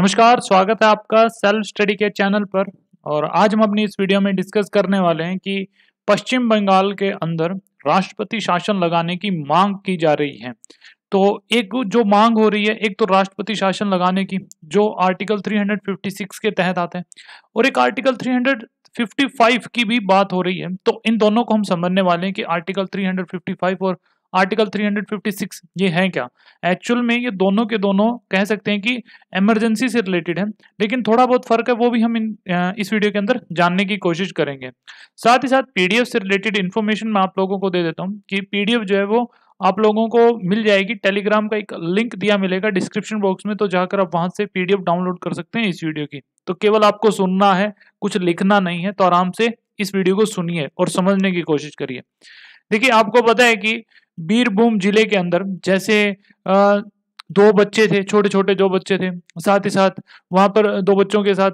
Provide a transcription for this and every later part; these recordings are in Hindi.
नमस्कार स्वागत है आपका सेल्फ स्टडी के चैनल पर और आज हम अपनी इस वीडियो में डिस्कस करने वाले हैं कि पश्चिम बंगाल के अंदर राष्ट्रपति शासन लगाने की मांग की जा रही है तो एक जो मांग हो रही है एक तो राष्ट्रपति शासन लगाने की जो आर्टिकल 356 के तहत आते हैं और एक आर्टिकल 355 की भी बात हो रही है तो इन दोनों को हम समझने वाले हैं कि आर्टिकल 355 और आर्टिकल 356 ये है क्या एक्चुअल में ये दोनों के दोनों कह सकते हैं कि इमरजेंसी से रिलेटेड है लेकिन थोड़ा बहुत फर्क है वो भी हम इन, इस वीडियो के अंदर जानने की कोशिश करेंगे साथ ही साथ पीडीएफ से रिलेटेड इन्फॉर्मेशन मैं आप लोगों को दे देता हूँ कि पीडीएफ जो है वो आप लोगों को मिल जाएगी टेलीग्राम का एक लिंक दिया मिलेगा डिस्क्रिप्शन बॉक्स में तो जाकर आप वहां से पीडीएफ डाउनलोड कर सकते हैं इस वीडियो की तो केवल आपको सुनना है कुछ लिखना नहीं है तो आराम से इस वीडियो को सुनिए और समझने की कोशिश करिए देखिए आपको पता है कि बीरभूम जिले के अंदर जैसे दो बच्चे थे छोटे छोटे दो बच्चे थे साथ ही साथ वहां पर दो बच्चों के साथ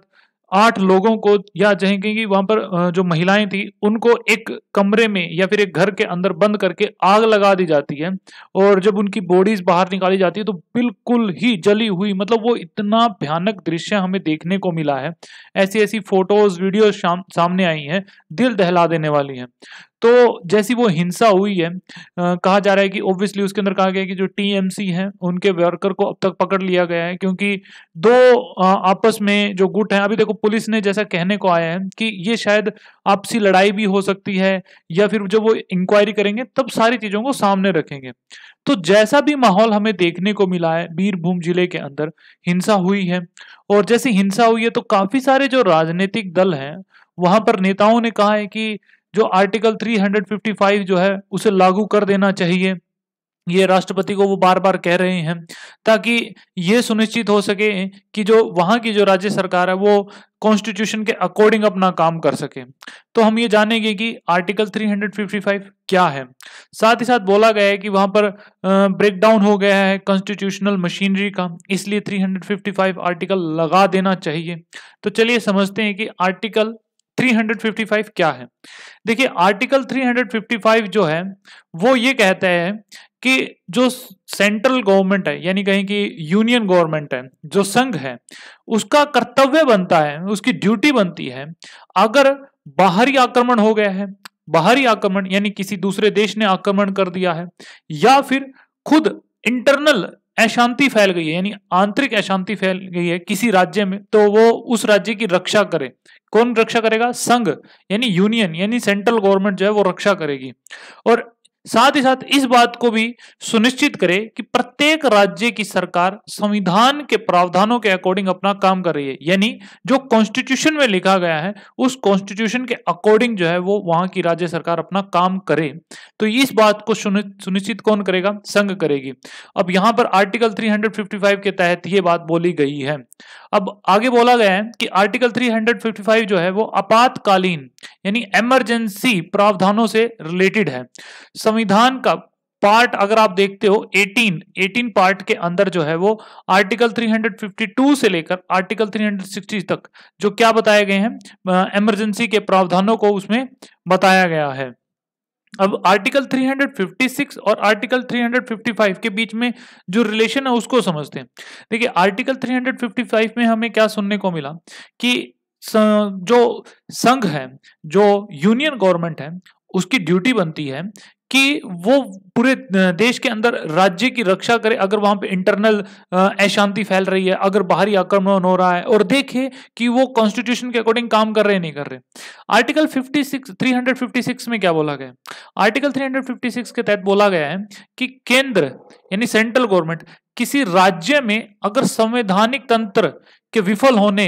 आठ लोगों को या चाहेंगे कि वहां पर जो महिलाएं थी उनको एक कमरे में या फिर एक घर के अंदर बंद करके आग लगा दी जाती है और जब उनकी बॉडीज बाहर निकाली जाती है तो बिल्कुल ही जली हुई मतलब वो इतना भयानक दृश्य हमें देखने को मिला है ऐसी ऐसी फोटोज वीडियो सामने आई हैं दिल दहला देने वाली हैं तो जैसी वो हिंसा हुई है आ, कहा जा रहा है कि ऑब्वियसली उसके अंदर कहा गया कि जो टीएमसी हैं उनके वर्कर को अब तक पकड़ लिया गया है क्योंकि दो आ, आपस में जो गुट हैं अभी देखो पुलिस ने जैसा कहने को आया है कि ये शायद आपसी लड़ाई भी हो सकती है या फिर जब वो इंक्वायरी करेंगे तब सारी चीजों को सामने रखेंगे तो जैसा भी माहौल हमें देखने को मिला है बीरभूम जिले के अंदर हिंसा हुई है और जैसी हिंसा हुई है तो काफी सारे जो राजनीतिक दल हैं वहां पर नेताओं ने कहा है कि जो आर्टिकल 355 जो है उसे लागू कर देना चाहिए ये राष्ट्रपति को वो बार बार कह रहे हैं ताकि ये सुनिश्चित हो सके कि जो वहाँ की जो राज्य सरकार है वो कॉन्स्टिट्यूशन के अकॉर्डिंग अपना काम कर सके तो हम ये जानेंगे कि आर्टिकल 355 क्या है साथ ही साथ बोला गया है कि वहाँ पर ब्रेक डाउन हो गया है कॉन्स्टिट्यूशनल मशीनरी का इसलिए 355 आर्टिकल लगा देना चाहिए तो चलिए समझते हैं कि आर्टिकल 355 क्या है देखिए आर्टिकल 355 जो है वो ये कहते हैं कि जो सेंट्रल गवर्नमेंट है यानी कहें कि यूनियन गवर्नमेंट है जो संघ है उसका कर्तव्य बनता है उसकी ड्यूटी बनती है अगर बाहरी आक्रमण हो गया है बाहरी आक्रमण यानी किसी दूसरे देश ने आक्रमण कर दिया है या फिर खुद इंटरनल अशांति फैल गई है यानी आंतरिक अशांति फैल गई है किसी राज्य में तो वो उस राज्य की रक्षा करे कौन रक्षा करेगा संघ यानी यूनियन यानी सेंट्रल गवर्नमेंट जो है वो रक्षा करेगी और साथ ही साथ इस बात को भी सुनिश्चित करे कि प्रत्येक राज्य की सरकार संविधान के प्रावधानों के अकॉर्डिंग अपना काम कर रही है यानी जो कॉन्स्टिट्यूशन में लिखा गया है उस कॉन्स्टिट्यूशन के अकॉर्डिंग जो है वो वहां की राज्य सरकार अपना काम करे तो इस बात को सुनिश्चित कौन करेगा संघ करेगी अब यहां पर आर्टिकल 355 के तहत ये बात बोली गई है अब आगे बोला गया है कि आर्टिकल 355 जो है वो आपातकालीन यानी एमरजेंसी प्रावधानों से रिलेटेड है संविधान का पार्ट अगर आप देखते हो 18 18 पार्ट के अंदर जो है वो आर्टिकल 352 से लेकर आर्टिकल 360 तक जो क्या बताए गए हैं इमरजेंसी के प्रावधानों को उसमें बताया गया है अब आर्टिकल 356 और आर्टिकल 355 के बीच में जो रिलेशन है उसको समझते हैं देखिए आर्टिकल 355 में हमें क्या सुनने को मिला कि जो संघ है जो यूनियन गवर्नमेंट है उसकी ड्यूटी बनती है कि वो पूरे देश के अंदर राज्य की रक्षा करे अगर वहां पे इंटरनल अशांति फैल रही है अगर बाहरी आक्रमण हो रहा है और देखे कि वो कॉन्स्टिट्यूशन के अकॉर्डिंग काम कर रहे नहीं कर रहे आर्टिकल 56 356 में क्या बोला गया आर्टिकल 356 के तहत बोला गया है कि केंद्र यानी सेंट्रल गवर्नमेंट किसी राज्य में अगर संवैधानिक तंत्र के विफल होने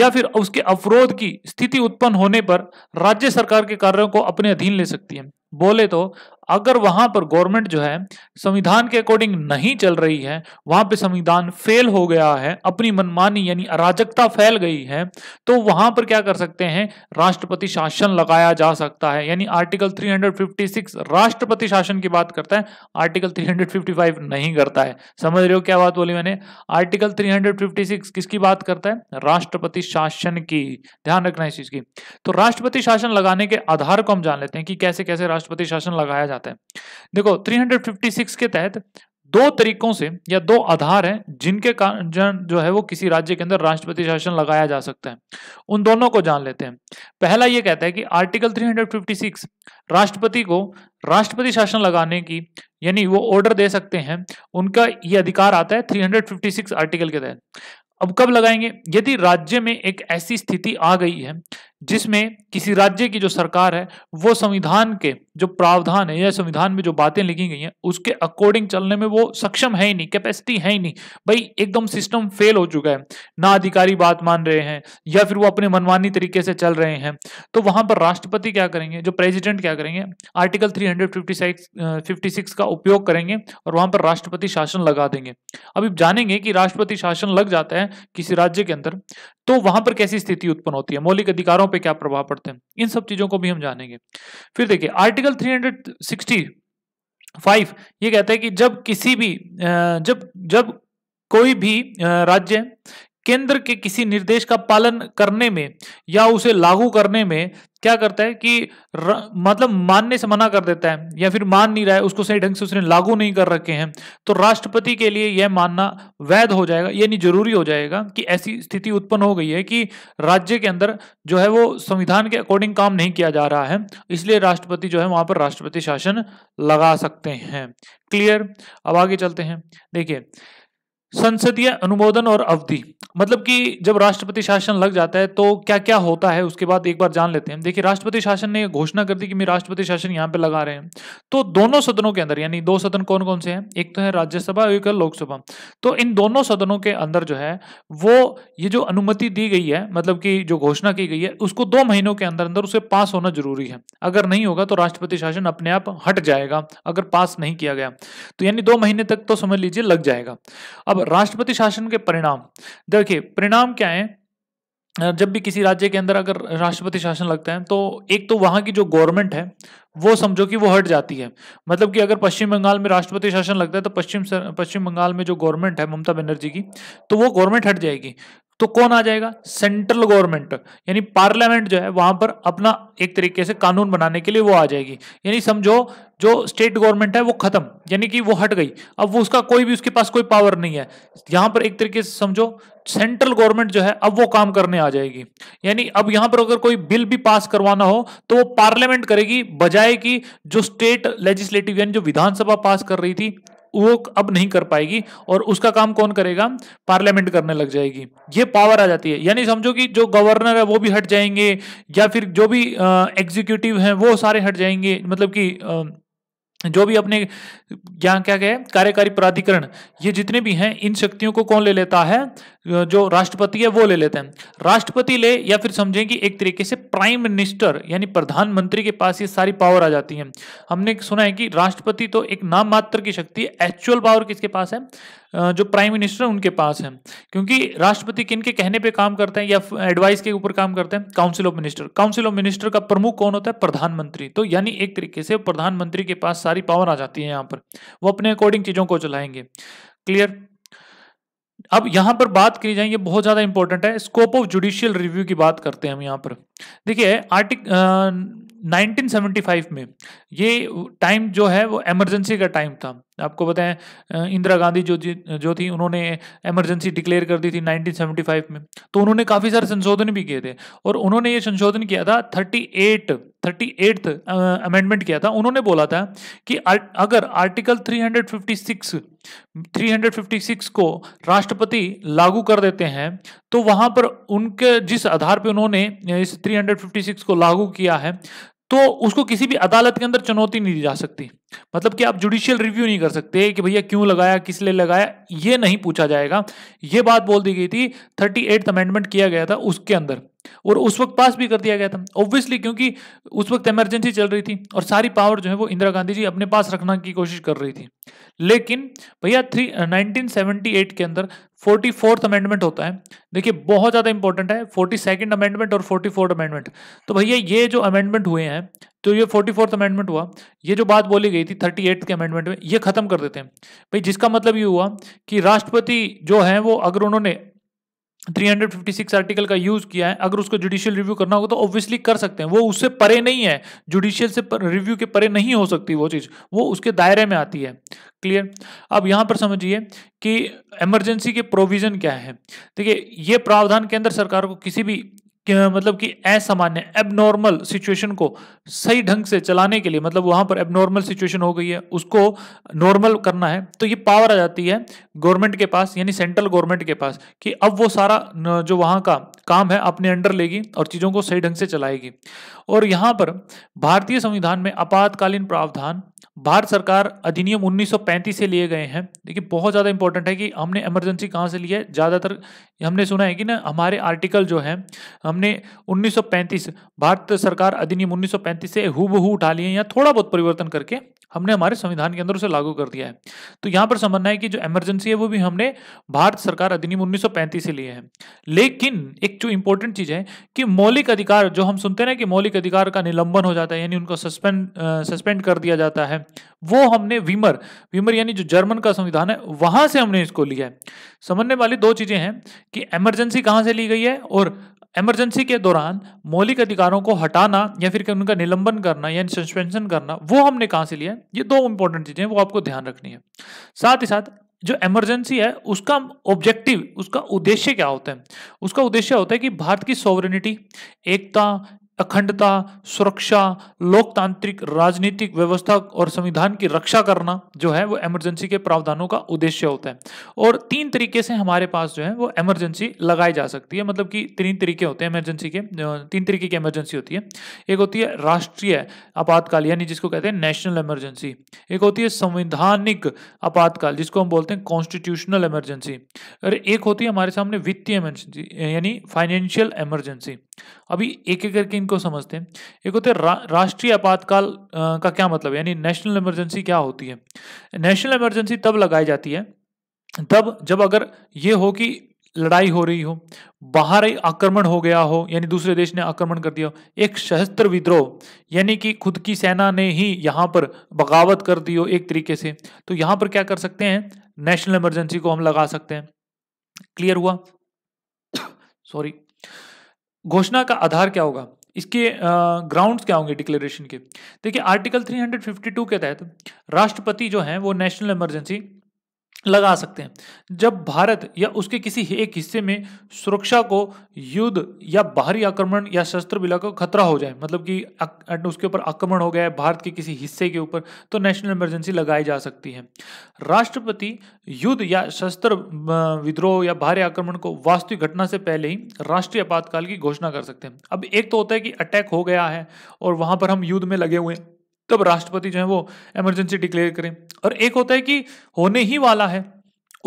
या फिर उसके अवरोध की स्थिति उत्पन्न होने पर राज्य सरकार के कार्यों को अपने अधीन ले सकती है बोले तो अगर वहां पर गवर्नमेंट जो है संविधान के अकॉर्डिंग नहीं चल रही है वहां पे संविधान फेल हो गया है अपनी मनमानी यानी अराजकता फैल गई है तो वहां पर क्या कर सकते हैं राष्ट्रपति शासन लगाया जा सकता है यानी आर्टिकल 356 राष्ट्रपति शासन की बात करता है आर्टिकल 355 नहीं करता है समझ रहे हो क्या बात बोली मैंने आर्टिकल थ्री किसकी बात करता है राष्ट्रपति शासन की ध्यान रखना इस चीज की तो राष्ट्रपति शासन लगाने के आधार को हम जान लेते हैं कि कैसे कैसे राष्ट्रपति शासन लगाया जाता है देखो 356 के तहत दो तरीकों से या दो आधार हैं जिनके कारण जो है वो किसी राज्य के अंदर राष्ट्रपति शासन लगाया जा सकता है उन दोनों को जान लेते हैं पहला ये कहता है कि आर्टिकल 356 राष्ट्रपति को राष्ट्रपति शासन लगाने की यानी वो ऑर्डर दे सकते हैं उनका ये अधिकार आता है 356 आर्टिकल के तहत अब कब लगाएंगे यदि राज्य में एक ऐसी स्थिति आ गई है जिसमें किसी राज्य की जो सरकार है वो संविधान के जो प्रावधान है या संविधान में जो बातें लिखी गई हैं उसके अकॉर्डिंग चलने में वो सक्षम है ही नहीं कैपेसिटी है ही नहीं भाई एकदम सिस्टम फेल हो चुका है ना अधिकारी बात मान रहे हैं या फिर वो अपने मनमानी तरीके से चल रहे हैं तो वहां पर राष्ट्रपति क्या करेंगे जो प्रेजिडेंट क्या करेंगे आर्टिकल थ्री हंड्रेड का उपयोग करेंगे और वहां पर राष्ट्रपति शासन लगा देंगे अभी जानेंगे कि राष्ट्रपति शासन लग जाता है किसी राज्य के अंदर तो वहां पर कैसी स्थिति उत्पन्न होती है मौलिक अधिकारों पे क्या प्रभाव पड़ते हैं इन सब चीजों को भी हम जानेंगे फिर देखिए आर्टिकल 365 ये कहता है कि जब किसी भी जब जब कोई भी राज्य केंद्र के किसी निर्देश का पालन करने में या उसे लागू करने में क्या करता है कि र, मतलब मानने से मना कर देता है या फिर मान नहीं रहा है उसको सही ढंग से उसने लागू नहीं कर रखे हैं तो राष्ट्रपति के लिए यह मानना वैध हो जाएगा यानी जरूरी हो जाएगा कि ऐसी स्थिति उत्पन्न हो गई है कि राज्य के अंदर जो है वो संविधान के अकॉर्डिंग काम नहीं किया जा रहा है इसलिए राष्ट्रपति जो है वहां पर राष्ट्रपति शासन लगा सकते हैं क्लियर अब आगे चलते हैं देखिए संसदीय अनुमोदन और अवधि मतलब कि जब राष्ट्रपति शासन लग जाता है तो क्या क्या होता है उसके बाद एक बार जान लेते हैं देखिए राष्ट्रपति शासन ने घोषणा कर दी कि मैं राष्ट्रपति शासन यहाँ पे लगा रहे हैं तो दोनों सदनों के अंदर यानी दो सदन कौन कौन से हैं एक तो है राज्यसभा और एक है लोकसभा तो इन दोनों सदनों के अंदर जो है वो ये जो अनुमति दी गई है मतलब की जो घोषणा की गई है उसको दो महीनों के अंदर अंदर उसे पास होना जरूरी है अगर नहीं होगा तो राष्ट्रपति शासन अपने आप हट जाएगा अगर पास नहीं किया गया तो यानी दो महीने तक तो समझ लीजिए लग जाएगा अब राष्ट्रपति शासन के परिणाम देखिए परिणाम क्या है जब भी किसी राज्य के अंदर अगर राष्ट्रपति शासन लगता है तो एक तो वहां की जो गवर्नमेंट है वो समझो कि वो हट जाती है मतलब कि अगर पश्चिम बंगाल में राष्ट्रपति शासन लगता है तो पश्चिम पश्चिम बंगाल में जो गवर्नमेंट है ममता बनर्जी की तो वो गवर्नमेंट हट जाएगी तो कौन आ जाएगा सेंट्रल गवर्नमेंट यानी पार्लियामेंट जो है वहां पर अपना एक तरीके से कानून बनाने के लिए वो आ जाएगी यानी समझो जो स्टेट गवर्नमेंट है वो खत्म यानी कि वो हट गई अब वो उसका कोई भी उसके पास कोई पावर नहीं है यहां पर एक तरीके से समझो सेंट्रल गवर्नमेंट जो है अब वो काम करने आ जाएगी यानी अब यहां पर अगर कोई बिल भी पास करवाना हो तो वो पार्लियामेंट करेगी बजाय कि जो स्टेट लेजिस्लेटिव यानी जो विधानसभा पास कर रही थी वो अब नहीं कर पाएगी और उसका काम कौन करेगा पार्लियामेंट करने लग जाएगी ये पावर आ जाती है यानी समझो कि जो गवर्नर है वो भी हट जाएंगे या फिर जो भी एग्जीक्यूटिव हैं वो सारे हट जाएंगे मतलब कि जो भी अपने यहाँ क्या क्या है कार्यकारी प्राधिकरण ये जितने भी हैं इन शक्तियों को कौन ले लेता है जो राष्ट्रपति है वो ले लेते हैं राष्ट्रपति ले या फिर समझें कि एक तरीके से प्राइम मिनिस्टर यानी प्रधानमंत्री के पास ये सारी पावर आ जाती है हमने सुना है कि राष्ट्रपति तो एक नाम मात्र की शक्ति है एक्चुअल पावर किसके पास है जो प्राइम मिनिस्टर उनके पास है क्योंकि राष्ट्रपति किन के कहने पे काम करते हैं या एडवाइस के ऊपर काम करते हैं council of minister council of minister का प्रमुख कौन होता है प्रधानमंत्री तो यानी एक तरीके से प्रधानमंत्री के पास सारी पावर आ जाती है यहाँ पर वो अपने अकॉर्डिंग चीज़ों को चलाएंगे क्लियर अब यहां पर बात करी जाए ये बहुत ज्यादा इंपॉर्टेंट है स्कोप ऑफ जुडिशियल रिव्यू की बात करते हैं हम यहां पर देखिए आर्टिक 1975 में ये टाइम जो है वो इमरजेंसी का टाइम था आपको बताएं इंदिरा गांधी जो जो थी उन्होंने इमरजेंसी डिक्लेयर कर दी थी 1975 में तो उन्होंने काफ़ी सारे संशोधन भी किए थे और उन्होंने ये संशोधन किया था thirty eight thirty eighth amendment किया था उन्होंने बोला था कि अगर आर्टिकल 356 356 को राष्ट्रपति लागू कर देते हैं तो वहां पर उनके जिस आधार पर उन्होंने इस 356 को लागू किया है तो उसको किसी भी अदालत के अंदर चुनौती नहीं दी जा सकती मतलब कि आप जुडिशियल रिव्यू नहीं कर सकते कि भैया क्यों लगाया किस लिए लगाया ये नहीं पूछा जाएगा ये बात बोल दी गई थी थर्टी अमेंडमेंट किया गया था उसके अंदर और उस वक्त पास भी कर दिया गया था ऑब्वियसली क्योंकि उस वक्त इमरजेंसी चल रही थी और सारी पावर जो है वो इंदिरा गांधी जी अपने पास रखने की कोशिश कर रही थी लेकिन भैया थ्री नाइनटीन के अंदर फोर्टी फोर्थ अमेंडमेंट होता है देखिए बहुत ज़्यादा इंपॉर्टेंट है फोर्टी सेकेंड अमेंडमेंट और फोर्टी फोर्थ अमेंडमेंट तो भैया ये जो अमेंडमेंट हुए हैं तो ये फोर्टी फोर्थ अमेंडमेंट हुआ ये जो बात बोली गई थी थर्टी एट के अमेंडमेंट में ये खत्म कर देते हैं भाई जिसका मतलब ये हुआ कि राष्ट्रपति जो है वो अगर उन्होंने 356 आर्टिकल का यूज किया है अगर उसको जुडिशियल रिव्यू करना होगा तो ऑब्वियसली कर सकते हैं वो उससे परे नहीं है जुडिशियल से रिव्यू के परे नहीं हो सकती वो चीज़ वो उसके दायरे में आती है क्लियर अब यहाँ पर समझिए कि इमरजेंसी के प्रोविज़न क्या है देखिए ये प्रावधान केंद्र सरकार को किसी भी मतलब कि असामान्य एबनॉर्मल सिचुएशन को सही ढंग से चलाने के लिए मतलब वहां पर एबनॉर्मल सिचुएशन हो गई है उसको नॉर्मल करना है तो ये पावर आ जाती है गवर्नमेंट के पास यानी सेंट्रल गवर्नमेंट के पास कि अब वो सारा जो वहां का काम है अपने अंडर लेगी और चीजों को सही ढंग से चलाएगी और यहां पर भारतीय संविधान में आपातकालीन प्रावधान भारत सरकार अधिनियम 1935 से लिए गए हैं देखिए बहुत ज़्यादा इंपॉर्टेंट है कि हमने इमरजेंसी कहाँ से लिया है ज़्यादातर हमने सुना है कि ना हमारे आर्टिकल जो है हम हमने 1935 भारत सरकार अधिनियम 1935 से हूबहू उठा लिए या थोड़ा बहुत परिवर्तन करके हमने हमारे संविधान के अंदर उसे लागू कर दिया है तो यहाँ पर समझना है कि जो इमरजेंसी है वो भी हमने भारत सरकार अधिनियम 1935 से लिए हैं लेकिन एक जो इंपॉर्टेंट चीज है कि मौलिक अधिकार जो हम सुनते ना कि मौलिक अधिकार का निलंबन हो जाता है यानी उनको सस्पेंड सस्पेंड कर दिया जाता है वो हमने विमर विमर यानी जो जर्मन का संविधान है वहां से हमने इसको लिया है समझने वाली दो चीजें हैं कि इमरजेंसी कहां से ली गई है और इमरजेंसी के दौरान मौलिक अधिकारों को हटाना या फिर उनका निलंबन करना या सस्पेंशन करना वो हमने कहाँ से लिया ये दो इंपॉर्टेंट चीज़ें वो आपको ध्यान रखनी है साथ ही साथ जो इमरजेंसी है उसका ऑब्जेक्टिव उसका उद्देश्य क्या होता है उसका उद्देश्य होता है कि भारत की सॉवरनिटी एकता अखंडता सुरक्षा लोकतांत्रिक राजनीतिक व्यवस्था और संविधान की रक्षा करना जो है वो एमरजेंसी के प्रावधानों का उद्देश्य होता है और तीन तरीके से हमारे पास जो है वो एमरजेंसी लगाई जा सकती है मतलब कि तीन तरीके होते हैं एमरजेंसी के तीन तरीके की एमरजेंसी होती है एक होती है राष्ट्रीय आपातकाल यानी जिसको कहते हैं नेशनल एमरजेंसी एक होती है संवैधानिक आपातकाल जिसको हम बोलते हैं कॉन्स्टिट्यूशनल एमरजेंसी और एक होती है हमारे सामने वित्तीय एमरजेंसी यानी फाइनेंशियल एमरजेंसी अभी एक एक करके इनको समझते हैं एक होते हैं रा, राष्ट्रीय आपातकाल का क्या मतलब है यानी नेशनल इमरजेंसी क्या होती है नेशनल इमरजेंसी तब लगाई जाती है तब जब अगर ये हो कि लड़ाई हो रही हो बाहर आक्रमण हो गया हो यानी दूसरे देश ने आक्रमण कर दिया हो एक सशस्त्र विद्रोह यानी कि खुद की सेना ने ही यहाँ पर बगावत कर दी हो एक तरीके से तो यहाँ पर क्या कर सकते हैं नेशनल इमरजेंसी को हम लगा सकते हैं क्लियर हुआ सॉरी घोषणा का आधार क्या होगा इसके ग्राउंड्स क्या होंगे डिक्लेरेशन के देखिए आर्टिकल 352 के तहत राष्ट्रपति जो हैं वो नेशनल इमरजेंसी लगा सकते हैं जब भारत या उसके किसी एक हिस्से में सुरक्षा को युद्ध या बाहरी आक्रमण या शस्त्र विला को खतरा हो जाए मतलब कि उसके ऊपर आक्रमण हो गया है भारत के किसी हिस्से के ऊपर तो नेशनल इमरजेंसी लगाई जा सकती है राष्ट्रपति युद्ध या शस्त्र विद्रोह या बाहरी आक्रमण को वास्तविक घटना से पहले ही राष्ट्रीय आपातकाल की घोषणा कर सकते हैं अब एक तो होता है कि अटैक हो गया है और वहां पर हम युद्ध में लगे हुए हैं तब राष्ट्रपति जो है वो इमरजेंसी डिक्लेयर करें और एक होता है कि होने ही वाला है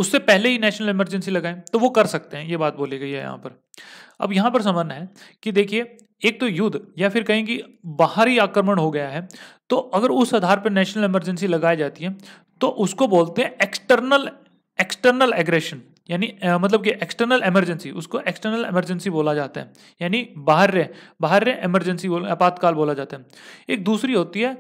उससे पहले ही नेशनल इमरजेंसी लगाएं तो वो कर सकते हैं ये बात बोली गई है यहाँ पर अब यहाँ पर समझना है कि देखिए एक तो युद्ध या फिर कहें कि बाहरी आक्रमण हो गया है तो अगर उस आधार पर नेशनल इमरजेंसी लगाई जाती है तो उसको बोलते हैं एक्सटर्नल एक्सटर्नल एग्रेशन यानी मतलब कि एक्सटर्नल इमरजेंसी उसको एक्सटर्नल इमरजेंसी बोला जाता है यानी बाहर बाहर इमरजेंसी बोल आपातकाल बोला जाता है एक दूसरी होती है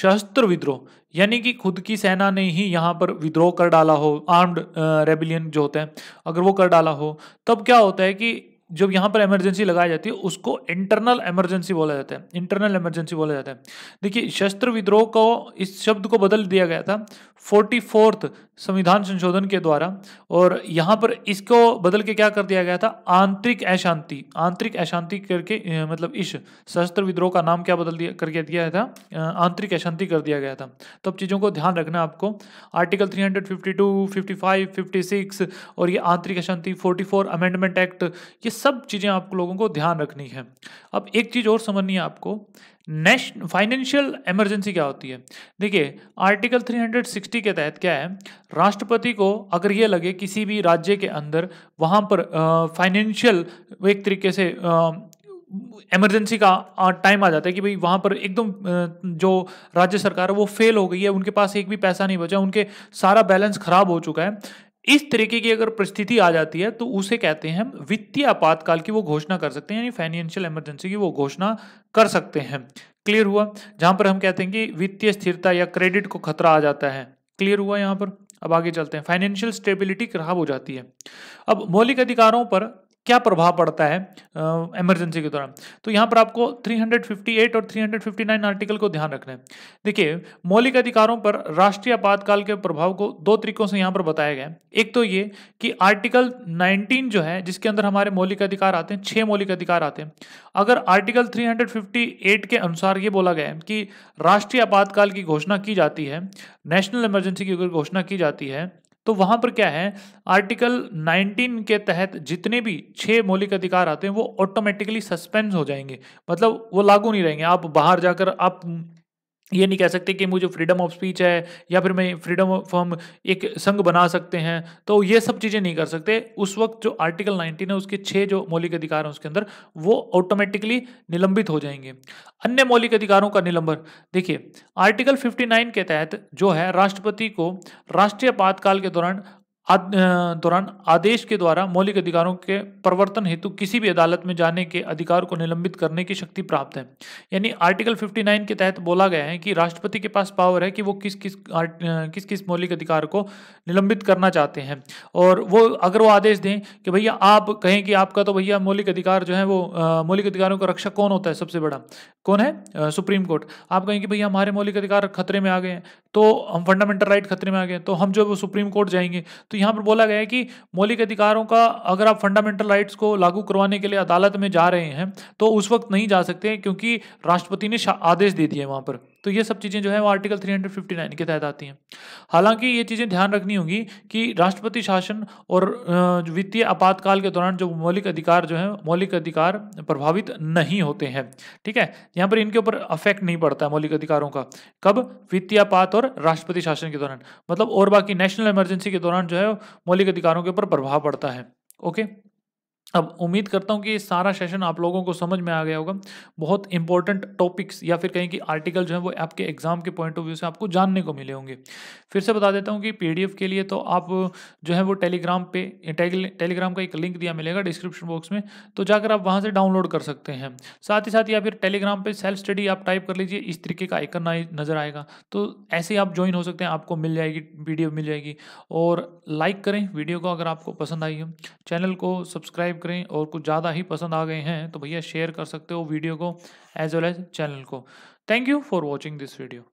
शस्त्र विद्रोह यानी कि खुद की सेना ने ही यहाँ पर विद्रोह कर डाला हो आर्म्ड रेबिलियन जो होते हैं अगर वो कर डाला हो तब क्या होता है कि जब यहाँ पर इमरजेंसी लगाई जाती है उसको इंटरनल इमरजेंसी बोला जाता है इंटरनल इमरजेंसी बोला जाता है देखिए शस्त्र विद्रोह को इस शब्द को बदल दिया गया था फोर्टी फोर्थ संविधान संशोधन के द्वारा और यहाँ पर इसको बदल के क्या कर दिया गया था आंतरिक अशांति आंतरिक अशांति करके मतलब इस सशस्त्र विद्रोह का नाम क्या बदल दिया करके दिया था आंतरिक अशांति कर दिया गया था तो अब चीज़ों को ध्यान रखना आपको आर्टिकल 352, 55, 56 और ये आंतरिक अशांति 44 अमेंडमेंट एक्ट ये सब चीज़ें आप लोगों को ध्यान रखनी है अब एक चीज़ और समझनी है आपको नेशनल फाइनेंशियल इमरजेंसी क्या होती है देखिए आर्टिकल 360 के तहत क्या है राष्ट्रपति को अगर ये लगे किसी भी राज्य के अंदर वहाँ पर फाइनेंशियल एक तरीके से इमरजेंसी का टाइम आ जाता है कि भाई वहाँ पर एकदम जो राज्य सरकार है वो फेल हो गई है उनके पास एक भी पैसा नहीं बचा उनके सारा बैलेंस खराब हो चुका है इस तरीके की अगर परिस्थिति आ जाती है तो उसे कहते हैं हम वित्तीय आपातकाल की वो घोषणा कर सकते हैं यानी फाइनेंशियल इमरजेंसी की वो घोषणा कर सकते हैं क्लियर हुआ जहां पर हम कहते हैं कि वित्तीय स्थिरता या क्रेडिट को खतरा आ जाता है क्लियर हुआ यहाँ पर अब आगे चलते हैं फाइनेंशियल स्टेबिलिटी खराब हो जाती है अब मौलिक अधिकारों पर क्या प्रभाव पड़ता है इमरजेंसी के दौरान तो यहाँ पर आपको 358 और 359 आर्टिकल को ध्यान रखना है देखिए मौलिक अधिकारों पर राष्ट्रीय आपातकाल के प्रभाव को दो तरीकों से यहाँ पर बताया गया है एक तो ये कि आर्टिकल 19 जो है जिसके अंदर हमारे मौलिक अधिकार आते हैं छः मौलिक अधिकार आते हैं अगर आर्टिकल थ्री के अनुसार ये बोला गया है कि राष्ट्रीय आपातकाल की घोषणा की जाती है नेशनल इमरजेंसी की घोषणा की जाती है तो वहां पर क्या है आर्टिकल 19 के तहत जितने भी छह मौलिक अधिकार आते हैं वो ऑटोमेटिकली सस्पेंड हो जाएंगे मतलब वो लागू नहीं रहेंगे आप बाहर जाकर आप ये नहीं कह सकते कि मुझे फ्रीडम ऑफ स्पीच है या फिर मैं फ्रीडम ऑफ हम एक संघ बना सकते हैं तो ये सब चीज़ें नहीं कर सकते उस वक्त जो आर्टिकल 19 है उसके छः जो मौलिक अधिकार हैं उसके अंदर वो ऑटोमेटिकली निलंबित हो जाएंगे अन्य मौलिक अधिकारों का निलंबन देखिए आर्टिकल 59 के तहत जो है राष्ट्रपति को राष्ट्रीय आपातकाल के दौरान दौरान आदेश के द्वारा मौलिक अधिकारों के प्रवर्तन हेतु किसी भी अदालत में जाने के अधिकार को निलंबित करने की शक्ति प्राप्त है यानी आर्टिकल 59 के तहत बोला गया है कि राष्ट्रपति के पास पावर है कि वो किस किस किस किस मौलिक अधिकार को निलंबित करना चाहते हैं और वो अगर वो आदेश दें कि भैया आप कहें कि आपका तो भैया मौलिक अधिकार जो है वो मौलिक अधिकारों का रक्षक कौन होता है सबसे बड़ा कौन है सुप्रीम कोर्ट आप कहें कि भैया हमारे मौलिक अधिकार खतरे में आ गए तो हम फंडामेंटल राइट खतरे में आ गए तो हम जो सुप्रीम कोर्ट जाएंगे तो यहाँ पर बोला गया है कि मौलिक अधिकारों का अगर आप फंडामेंटल राइट्स को लागू करवाने के लिए अदालत में जा रहे हैं तो उस वक्त नहीं जा सकते क्योंकि राष्ट्रपति ने आदेश दे है वहाँ पर तो ये सब चीज़ें जो है वो आर्टिकल 359 के तहत आती हैं हालांकि ये चीज़ें ध्यान रखनी होगी कि राष्ट्रपति शासन और वित्तीय आपातकाल के दौरान जो मौलिक अधिकार जो है मौलिक अधिकार प्रभावित नहीं होते हैं ठीक है यहाँ पर इनके ऊपर अफेक्ट नहीं पड़ता है मौलिक अधिकारों का कब वित्तीय आपात और राष्ट्रपति शासन के दौरान मतलब और बाकी नेशनल इमरजेंसी के दौरान जो है मौलिक अधिकारों के ऊपर प्रभाव पड़ता है ओके अब उम्मीद करता हूँ कि सारा सेशन आप लोगों को समझ में आ गया होगा बहुत इंपॉर्टेंट टॉपिक्स या फिर कहीं कि आर्टिकल जो है वो आपके एग्जाम के पॉइंट ऑफ व्यू से आपको जानने को मिले होंगे फिर से बता देता हूँ कि पीडीएफ के लिए तो आप जो है वो टेलीग्राम पे टेलीग्राम का एक लिंक दिया मिलेगा डिस्क्रिप्शन बॉक्स में तो जाकर आप वहाँ से डाउनलोड कर सकते हैं साथ ही साथ या फिर टेलीग्राम पर सेल्फ स्टडी आप टाइप कर लीजिए इस तरीके का आइकन नज़र आएगा तो ऐसे ही आप ज्वाइन हो सकते हैं आपको मिल जाएगी पी मिल जाएगी और लाइक करें वीडियो को अगर आपको पसंद आई हो चैनल को सब्सक्राइब करें और कुछ ज़्यादा ही पसंद आ गए हैं तो भैया शेयर कर सकते हो वीडियो को एज वेल एज चैनल को thank you for watching this video